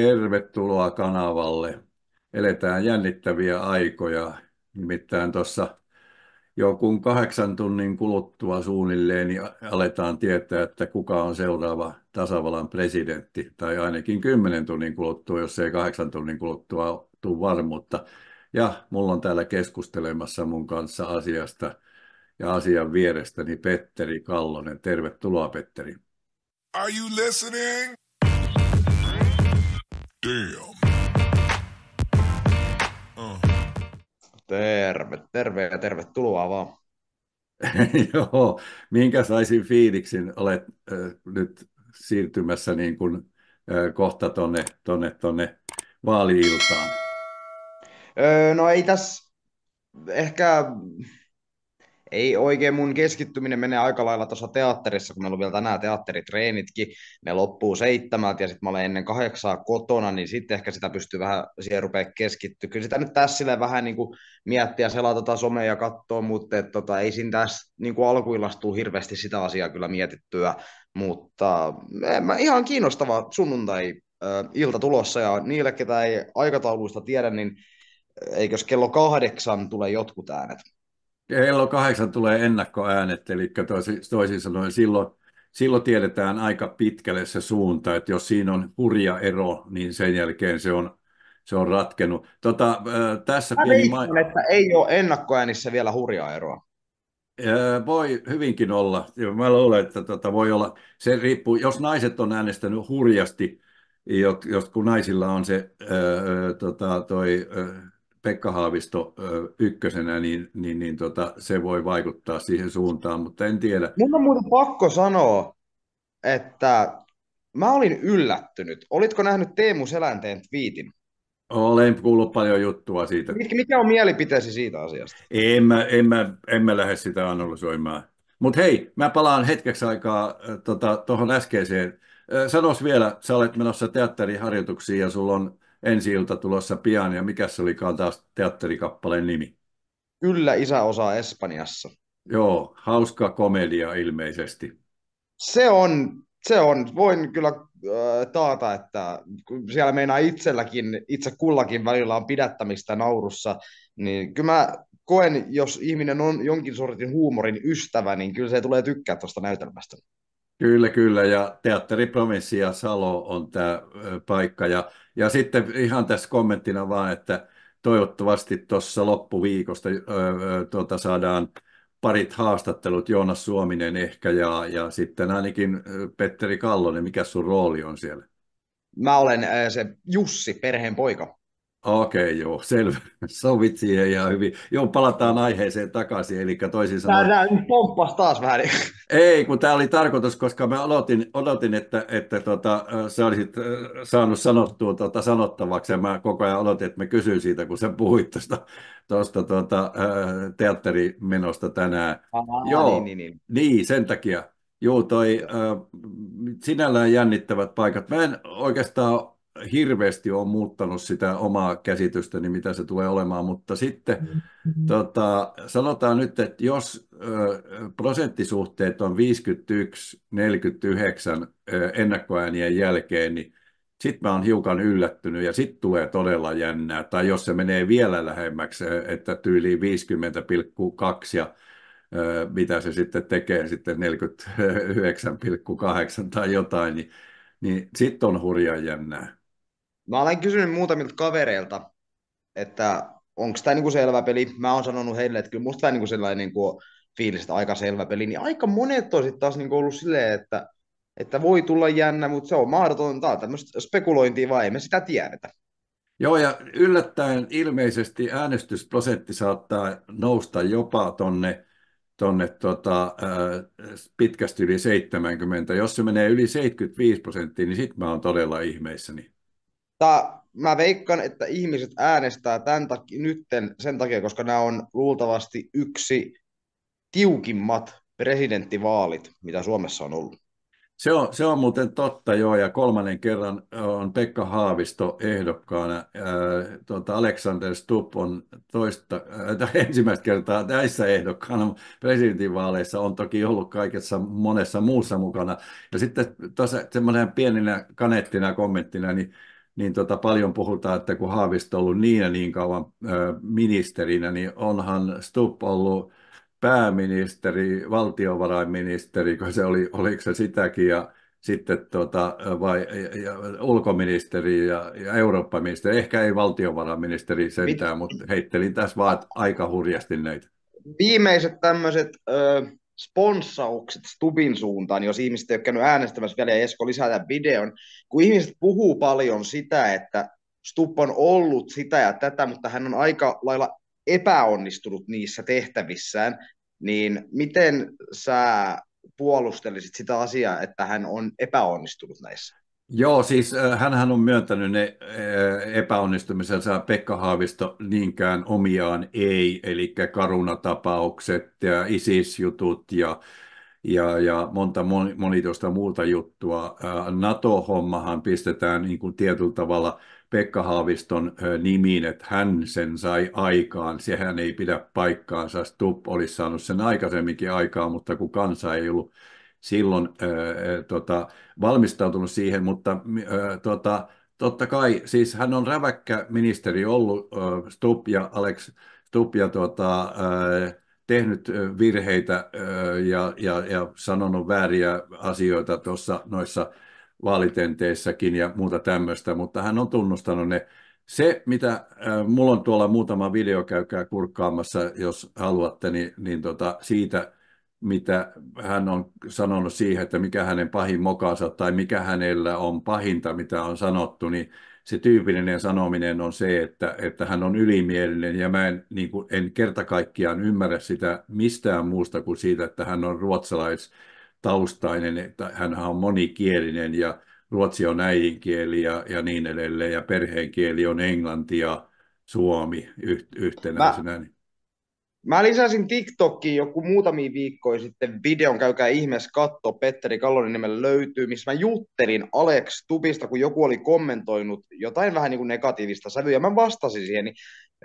Tervetuloa kanavalle. Eletään jännittäviä aikoja. Nimittäin tuossa joku kahdeksan tunnin kuluttua suunnilleen niin aletaan tietää, että kuka on seuraava tasavallan presidentti. Tai ainakin kymmenen tunnin kuluttua, jos ei kahdeksan tunnin kuluttua tule varmuutta. Ja mulla on täällä keskustelemassa mun kanssa asiasta ja asian vierestäni Petteri Kallonen. Tervetuloa Petteri. Are you listening? damn. Uh. Terve, terve ja tervetuloa vaan. Joo, minkä saisin fiiliksin olet äh, nyt siirtymässä niin kuin, äh, kohta tonne, tonne, tonne vaaliiltaan? Öö, no ei tässä ehkä ei oikein mun keskittyminen menee aika lailla tuossa teatterissa, kun meillä on vielä tänään teatteritreenitkin, ne loppuu seitsemältä ja sitten mä olen ennen kahdeksaa kotona, niin sitten ehkä sitä pystyy vähän siihen rupeaa keskittyä. Kyllä sitä nyt tässä silleen vähän niin kuin miettiä, selata tota somea ja katsoa, mutta et tota, ei siinä tässä niin kuin alkuillasta tule hirveästi sitä asiaa kyllä mietittyä, mutta mm, mä, ihan kiinnostava sunnuntai ilta tulossa ja niille, ketä ei aikatauluista tiedä, niin eikös kello kahdeksan tule jotkut äänet? kello kahdeksan tulee ennakkoäänet, eli toisin sanoen silloin, silloin tiedetään aika pitkälle se suunta, että jos siinä on hurja ero, niin sen jälkeen se on, se on ratkenut. Tota, äh, tässä Mä pieni ma- että ei ole ennakkoäänissä vielä hurjaa eroa. voi hyvinkin olla. Mä luulen, että tota voi olla. Se riippuu, jos naiset on äänestänyt hurjasti, jos, kun naisilla on se ää, tota, toi, Pekka Haavisto ykkösenä, niin, niin, niin tota, se voi vaikuttaa siihen suuntaan, mutta en tiedä. Mun on muuten pakko sanoa, että mä olin yllättynyt. Olitko nähnyt Teemu Selänteen twiitin? Olen kuullut paljon juttua siitä. Mikä on mielipiteesi siitä asiasta? En mä, en mä, en mä lähde sitä analysoimaan. Mutta hei, mä palaan hetkeksi aikaa tuohon tota, äskeiseen. Sanois vielä, sä olet menossa teatteriharjoituksiin ja sulla on ensi ilta tulossa pian, ja mikä se olikaan taas teatterikappaleen nimi? Kyllä isä osaa Espanjassa. Joo, hauska komedia ilmeisesti. Se on, se on. Voin kyllä äh, taata, että siellä meinaa itselläkin, itse kullakin välillä on pidättämistä naurussa, niin kyllä mä koen, jos ihminen on jonkin sortin huumorin ystävä, niin kyllä se tulee tykkää tuosta näytelmästä. Kyllä, kyllä. Ja teatteripromissi ja Salo on tämä paikka. Ja, ja sitten ihan tässä kommenttina vaan, että toivottavasti tuossa loppuviikosta ö, ö, tuota saadaan parit haastattelut, Joonas Suominen ehkä ja, ja sitten ainakin Petteri Kallonen. Mikä sun rooli on siellä? Mä olen se Jussi, perheen poika. Okei, okay, joo, selvä. Sovit siihen ihan hyvin. Joo, palataan aiheeseen takaisin, eli toisin sanoen... Tämä nyt pomppasi taas vähän. Niin- Ei, kun tämä oli tarkoitus, koska mä odotin, odotin että, että tota, sä olisit saanut sanottua tota, sanottavaksi, ja mä koko ajan odotin, että mä kysyn siitä, kun sä puhuit tuosta tosta, tota, teatterimenosta tänään. Aha, niin, joo, niin, niin, niin. niin, sen takia. Joo, toi äh, sinällään jännittävät paikat. Mä en oikeastaan hirveästi ole muuttanut sitä omaa käsitystäni, niin mitä se tulee olemaan, mutta sitten mm-hmm. mm-hmm. tota, sanotaan nyt, että jos ö, prosenttisuhteet on 51-49 ennakkoäänien jälkeen, niin sitten mä oon hiukan yllättynyt ja sitten tulee todella jännää. Tai jos se menee vielä lähemmäksi, että tyyli 50,2 ja ö, mitä se sitten tekee niin sitten 49,8 tai jotain, niin niin sitten on hurjan jännää. Mä olen kysynyt muutamilta kavereilta, että onko tämä niinku selvä peli. Mä oon sanonut heille, että kyllä musta tämä niinku sellainen niinku fiilis, että aika selvä peli. Niin aika monet on taas niinku ollut silleen, että, että voi tulla jännä, mutta se on mahdotonta. tämmöistä spekulointia, vai emme sitä tiedetä. Joo, ja yllättäen ilmeisesti äänestysprosentti saattaa nousta jopa tonne, tonne tota, äh, pitkästi yli 70. Jos se menee yli 75 prosenttia, niin sitten mä oon todella ihmeissäni. Tää, mä veikkaan, että ihmiset äänestää tämän takia, nytten sen takia, koska nämä on luultavasti yksi tiukimmat presidenttivaalit, mitä Suomessa on ollut. Se on, se on muuten totta, joo, ja kolmannen kerran on Pekka Haavisto ehdokkaana. Ää, tuota, Alexander Stupp on toista, ää, ensimmäistä kertaa näissä ehdokkaana presidentinvaaleissa, on toki ollut kaikessa monessa muussa mukana. Ja sitten tuossa semmoinen pieninä kanettina kommenttina, niin niin tota paljon puhutaan, että kun Haavisto on ollut niin ja niin kauan ö, ministerinä, niin onhan Stupp ollut pääministeri, valtiovarainministeri, kun se oli, oliko se sitäkin, ja sitten tota, vai, ja, ja, ulkoministeri ja, ja eurooppaministeri, ehkä ei valtiovarainministeri sentään, Mit... mutta heittelin tässä vaan aika hurjasti näitä. Viimeiset tämmöiset sponssaukset Stubin suuntaan, jos ihmiset ei ole käynyt äänestämässä vielä ja Esko lisää tämän videon, kun ihmiset puhuu paljon sitä, että Stub on ollut sitä ja tätä, mutta hän on aika lailla epäonnistunut niissä tehtävissään, niin miten sä puolustelisit sitä asiaa, että hän on epäonnistunut näissä? Joo, siis äh, hän on myöntänyt ne äh, epäonnistumisensa Pekka Haavisto niinkään omiaan ei, eli karunatapaukset ja ISIS-jutut ja, ja, ja monta monitoista muuta juttua. Äh, NATO-hommahan pistetään niin kuin tietyllä tavalla Pekka Haaviston nimiin, että hän sen sai aikaan. Sehän ei pidä paikkaansa. Stubb olisi saanut sen aikaisemminkin aikaan, mutta kun kansa ei ollut silloin ö, tota, valmistautunut siihen, mutta ö, tota, totta kai, siis hän on räväkkä ministeri ollut, ö, Stup ja Alex Stup, ja tota, ö, tehnyt virheitä ö, ja, ja, ja sanonut vääriä asioita tuossa noissa vaalitenteissäkin ja muuta tämmöistä, mutta hän on tunnustanut ne. Se, mitä äh, mulla on tuolla muutama video, käykää kurkkaamassa, jos haluatte, niin, niin tota, siitä mitä hän on sanonut siihen, että mikä hänen pahin mokansa tai mikä hänellä on pahinta, mitä on sanottu, niin se tyypillinen sanominen on se, että, että hän on ylimielinen ja mä en, niin kuin, en kerta kaikkiaan ymmärrä sitä mistään muusta kuin siitä, että hän on ruotsalaistaustainen, että hän on monikielinen ja ruotsi on äidinkieli ja, ja niin edelleen ja perheen kieli on englanti ja suomi yhtenäisenä. Mä, niin- Mä lisäsin TikTokiin joku muutamia viikkoja sitten videon, käykää ihmeessä katto, Petteri Kallonen nimellä löytyy, missä mä juttelin Alex Tubista, kun joku oli kommentoinut jotain vähän niin kuin negatiivista sävyä, mä vastasin siihen niin,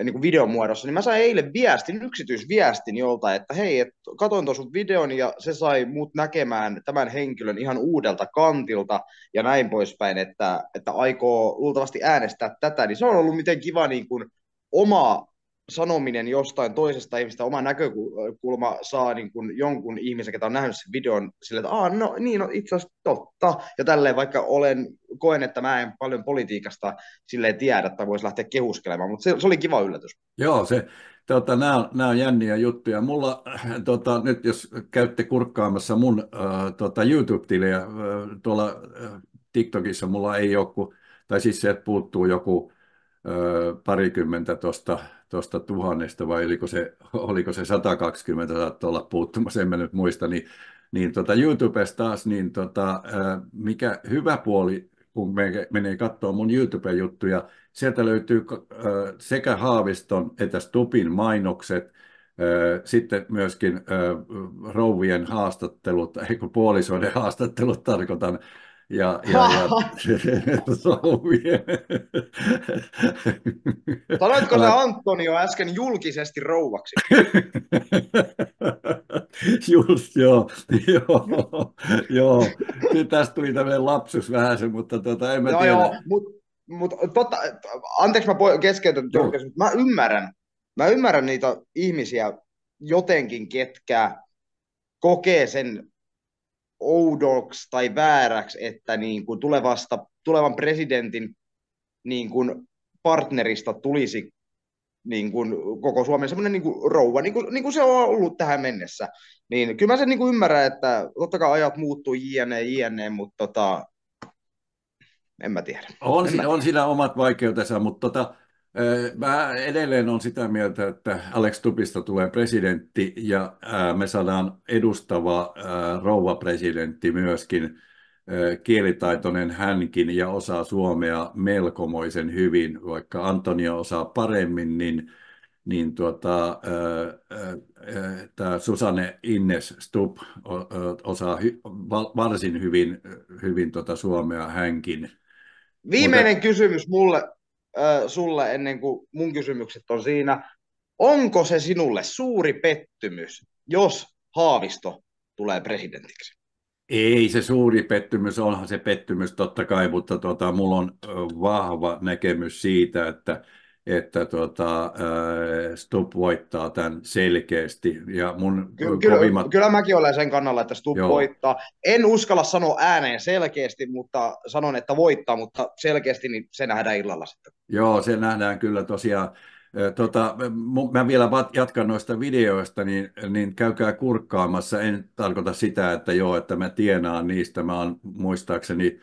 niin kuin videon muodossa, niin mä sain eilen viestin, yksityisviestin jolta, että hei, et, katoin tuon sun videon ja se sai muut näkemään tämän henkilön ihan uudelta kantilta ja näin poispäin, että, että aikoo luultavasti äänestää tätä, niin se on ollut miten kiva niin kuin oma sanominen jostain toisesta ihmistä, oma näkökulma saa niin kuin jonkun ihmisen, ketä on nähnyt sen videon, sillä että Aa, no niin, no itse asiassa totta. Ja tälleen vaikka olen, koen, että mä en paljon politiikasta sille tiedä, että voisi lähteä kehuskelemaan, mutta se, se oli kiva yllätys. Joo, se, tota, nämä, nämä on jänniä juttuja. Mulla, tota, nyt jos käytte kurkkaamassa mun äh, tota, YouTube-tiliä, äh, tuolla äh, TikTokissa mulla ei kun, tai siis se, että puuttuu joku parikymmentä tuosta tosta tuhannesta, vai oliko se, oliko se 120, saattoi olla puuttumassa, en mä nyt muista, niin, niin tota YouTubesta taas, niin tota, mikä hyvä puoli, kun menee katsoa mun YouTube-juttuja, sieltä löytyy sekä Haaviston että Stupin mainokset, sitten myöskin rouvien haastattelut, eikö puolisoiden haastattelut tarkoitan, ja, ja, ja sauvia. Sanoitko sä Antonio äsken julkisesti rouvaksi? Just joo, joo, joo. Nyt tästä tuli tämmöinen lapsus vähän se, mutta tota, en mä no tiedä. Joo, mutta mut, totta, anteeksi mä keskeytän, mutta mä ymmärrän, mä ymmärrän niitä ihmisiä jotenkin, ketkä kokee sen oudoksi tai vääräksi, että niin kuin tulevasta, tulevan presidentin niin kuin partnerista tulisi niin kuin koko Suomen semmoinen niin kuin rouva, niin kuin, niin kuin se on ollut tähän mennessä. Niin kyllä mä sen niin kuin ymmärrän, että totta kai ajat muuttuu jne, jne, mutta tota, en mä tiedä. On, en siinä, mä tiedä. on siinä omat vaikeutensa, mutta tota, Mä edelleen on sitä mieltä, että Alex Tupista tulee presidentti ja me saadaan edustava rouva presidentti myöskin, kielitaitoinen hänkin ja osaa suomea melkomoisen hyvin, vaikka Antonio osaa paremmin, niin, niin tuota, tämä Susanne Innes Stup osaa hy, varsin hyvin, hyvin tuota suomea hänkin. Viimeinen Mutta... kysymys mulle sulle ennen kuin mun kysymykset on siinä. Onko se sinulle suuri pettymys, jos Haavisto tulee presidentiksi? Ei se suuri pettymys, onhan se pettymys totta kai, mutta tota, mulla on vahva näkemys siitä, että että tuota, Stubb voittaa tämän selkeästi. Ja mun Ky- kyllä, kovimmat... kyllä mäkin olen sen kannalla, että Stubb Joo. voittaa. En uskalla sanoa ääneen selkeästi, mutta sanon, että voittaa, mutta selkeästi niin se nähdään illalla sitten. Joo, se nähdään kyllä tosiaan. Tota, mä vielä jatkan noista videoista, niin, niin käykää kurkkaamassa. En tarkoita sitä, että joo, että mä tienaan niistä. Mä oon muistaakseni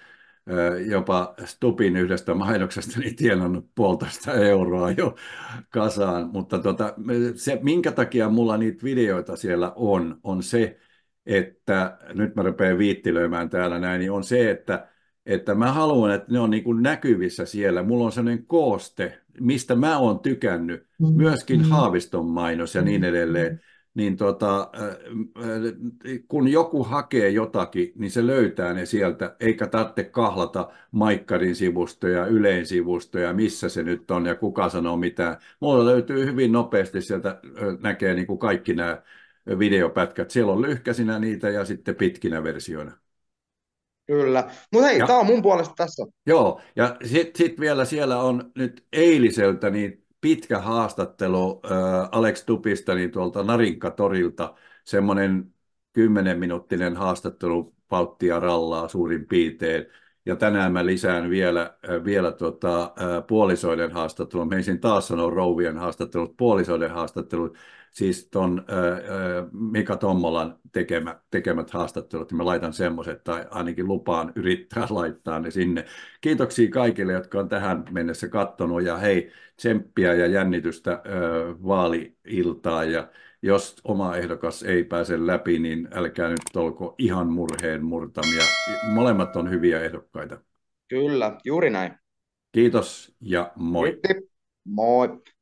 jopa Stupin yhdestä mainoksesta niin tienannut puolitoista euroa jo kasaan, mutta tota, se, minkä takia mulla niitä videoita siellä on, on se, että nyt mä rupean viittilöimään täällä näin, niin on se, että, että mä haluan, että ne on niin kuin näkyvissä siellä. Mulla on sellainen kooste, mistä mä oon tykännyt, mm, myöskin mm. Haaviston mainos ja niin mm, edelleen niin tota, äh, äh, kun joku hakee jotakin, niin se löytää ne sieltä, eikä tarvitse kahlata Maikkarin sivustoja, Ylein sivustoja, missä se nyt on ja kuka sanoo mitään. Mulla löytyy hyvin nopeasti sieltä, näkee niin kuin kaikki nämä videopätkät. Siellä on lyhkäsinä niitä ja sitten pitkinä versioina. Kyllä. Mutta hei, tämä on mun puolesta tässä. Joo, ja sitten sit vielä siellä on nyt eiliseltä niin pitkä haastattelu Alex Alex niin tuolta narinka torilta semmoinen 10 minuuttinen haastattelu Pauttia rallaa suurin piirtein. Ja tänään mä lisään vielä, äh, vielä tota, äh, puolisoiden haastattelun. ensin taas sanoa rouvien haastattelut, puolisoiden haastattelut, siis tuon äh, Mika Tommolan tekemä, tekemät haastattelut. Mä laitan semmoiset, tai ainakin lupaan yrittää laittaa ne sinne. Kiitoksia kaikille, jotka on tähän mennessä kattonut, ja hei, tsemppiä ja jännitystä äh, ja jos oma ehdokas ei pääse läpi, niin älkää nyt olko ihan murheen murtamia. Molemmat on hyviä ehdokkaita. Kyllä, juuri näin. Kiitos ja moi. Kiitti. Moi.